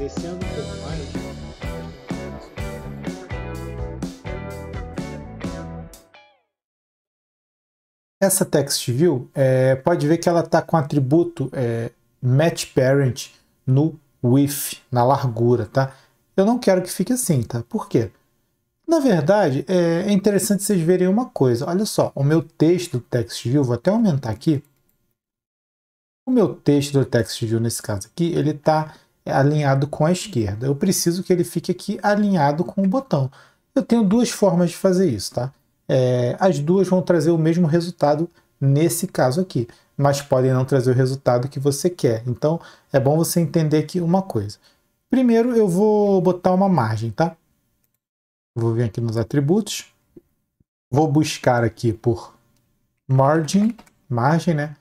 Descendo um pouco mais. Essa text view é, pode ver que ela está com atributo é, match parent no width, na largura, tá? Eu não quero que fique assim, tá? Por quê? Na verdade, é, é interessante vocês verem uma coisa. Olha só, o meu texto do view, vou até aumentar aqui. O meu texto do view nesse caso aqui, ele está é alinhado com a esquerda. Eu preciso que ele fique aqui alinhado com o botão. Eu tenho duas formas de fazer isso, tá? É, as duas vão trazer o mesmo resultado nesse caso aqui, mas podem não trazer o resultado que você quer. Então, é bom você entender aqui uma coisa. Primeiro, eu vou botar uma margem, tá? Vou vir aqui nos atributos, vou buscar aqui por margin, margem, né?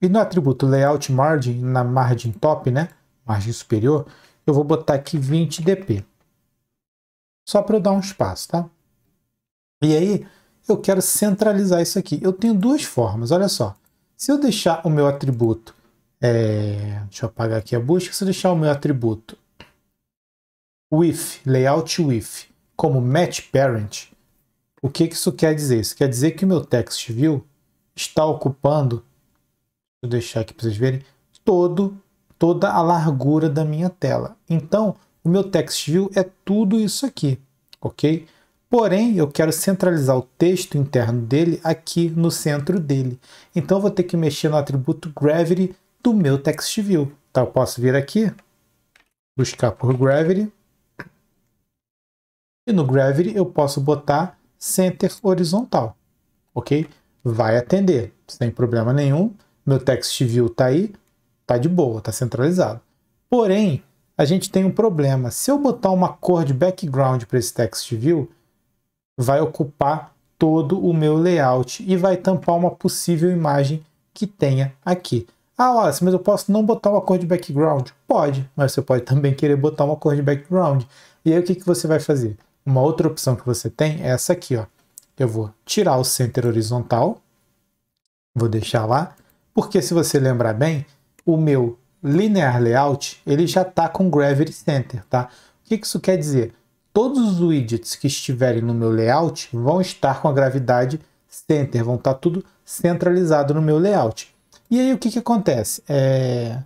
E no atributo layout margin, na margin top, né? margem superior, eu vou botar aqui 20 dp. Só para eu dar um espaço, tá? E aí, eu quero centralizar isso aqui. Eu tenho duas formas, olha só. Se eu deixar o meu atributo, é... deixa eu apagar aqui a busca, se eu deixar o meu atributo with, layout with, como match parent, o que, que isso quer dizer? Isso quer dizer que o meu text view está ocupando, deixar aqui para vocês verem, todo toda a largura da minha tela. Então, o meu text view é tudo isso aqui, ok? Porém, eu quero centralizar o texto interno dele aqui no centro dele. Então, vou ter que mexer no atributo gravity do meu text view. Tá, eu posso vir aqui, buscar por gravity. E no gravity eu posso botar center horizontal, ok? Vai atender, sem problema nenhum. Meu text view está aí, Tá de boa, tá centralizado. Porém, a gente tem um problema. Se eu botar uma cor de background para esse text view, vai ocupar todo o meu layout e vai tampar uma possível imagem que tenha aqui. Ah, olha, mas eu posso não botar uma cor de background? Pode, mas você pode também querer botar uma cor de background. E aí o que, que você vai fazer? Uma outra opção que você tem é essa aqui. Ó. Eu vou tirar o center horizontal, vou deixar lá, porque se você lembrar bem, o meu linear layout, ele já está com Gravity Center, tá? O que, isso quer dizer? Todos os widgets que estiverem no meu layout vão estar com a gravidade center, vão estar tá tudo centralizado no meu layout. E aí o que, que acontece? É...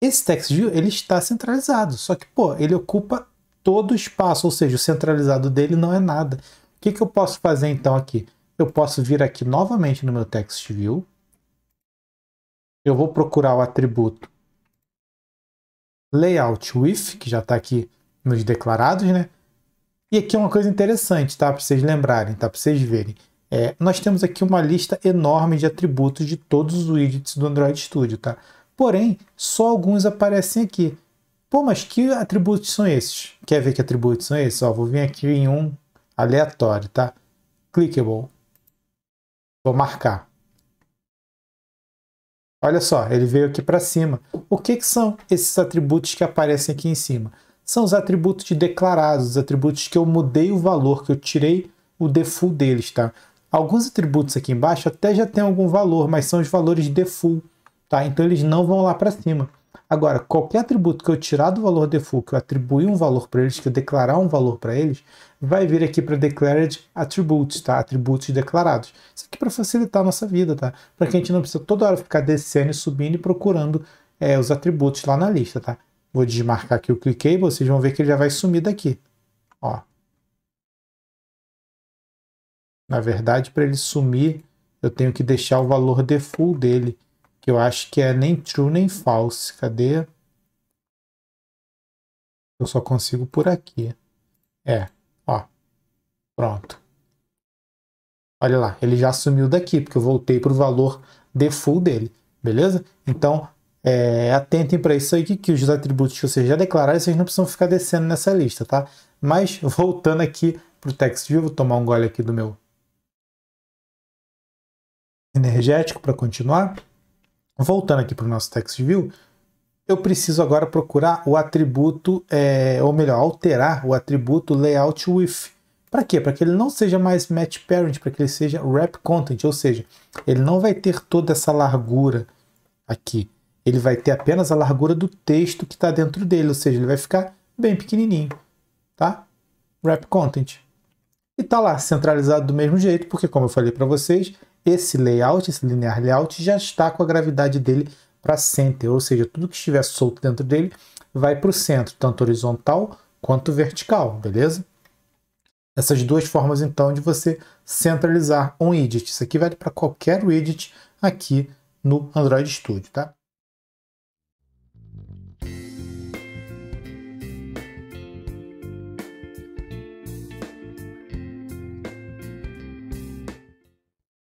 Esse TextView ele está centralizado, só que pô, ele ocupa todo o espaço, ou seja, o centralizado dele não é nada. O que, que eu posso fazer então aqui? Eu posso vir aqui novamente no meu TextView, eu vou procurar o atributo layout with, que já está aqui nos declarados, né? E aqui é uma coisa interessante, tá? Para vocês lembrarem, tá? Para vocês verem. É, nós temos aqui uma lista enorme de atributos de todos os widgets do Android Studio, tá? Porém, só alguns aparecem aqui. Pô, mas que atributos são esses? Quer ver que atributos são esses? Ó, vou vir aqui em um aleatório, tá? Clickable. Vou marcar. Olha só, ele veio aqui para cima. O que, que são esses atributos que aparecem aqui em cima? São os atributos de declarados, os atributos que eu mudei o valor, que eu tirei o default deles, tá? Alguns atributos aqui embaixo até já tem algum valor, mas são os valores default, tá? Então eles não vão lá para cima. Agora, qualquer atributo que eu tirar do valor default, que eu atribuir um valor para eles, que eu declarar um valor para eles, vai vir aqui para declared attributes, tá? Atributos declarados. Isso aqui para facilitar a nossa vida, tá? Para que a gente não precisa toda hora ficar descendo e subindo e procurando é, os atributos lá na lista, tá? Vou desmarcar aqui o cliquei, vocês vão ver que ele já vai sumir daqui. Ó. Na verdade, para ele sumir, eu tenho que deixar o valor default dele que eu acho que é nem true nem false. Cadê? Eu só consigo por aqui. É, ó. Pronto. Olha lá, ele já sumiu daqui, porque eu voltei para o valor default dele, beleza? Então, é, atentem para isso aí, que, que os atributos que vocês já declararam, vocês não precisam ficar descendo nessa lista, tá? Mas, voltando aqui para o TextView, vou tomar um gole aqui do meu energético para continuar. Voltando aqui para o nosso TextView, eu preciso agora procurar o atributo, é, ou melhor, alterar o atributo layout with. Para quê? Para que ele não seja mais match parent, para que ele seja wrap content, ou seja, ele não vai ter toda essa largura aqui. Ele vai ter apenas a largura do texto que está dentro dele, ou seja, ele vai ficar bem pequenininho, tá? Wrap content. E está lá centralizado do mesmo jeito, porque como eu falei para vocês, esse layout, esse linear layout, já está com a gravidade dele para center, ou seja, tudo que estiver solto dentro dele vai para o centro, tanto horizontal quanto vertical, beleza? Essas duas formas, então, de você centralizar um widget. Isso aqui vale para qualquer widget aqui no Android Studio, tá?